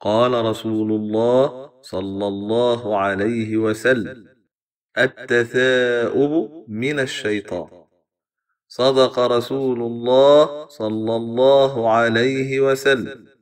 قال رسول الله صلى الله عليه وسلم التثاؤب من الشيطان صدق رسول الله صلى الله عليه وسلم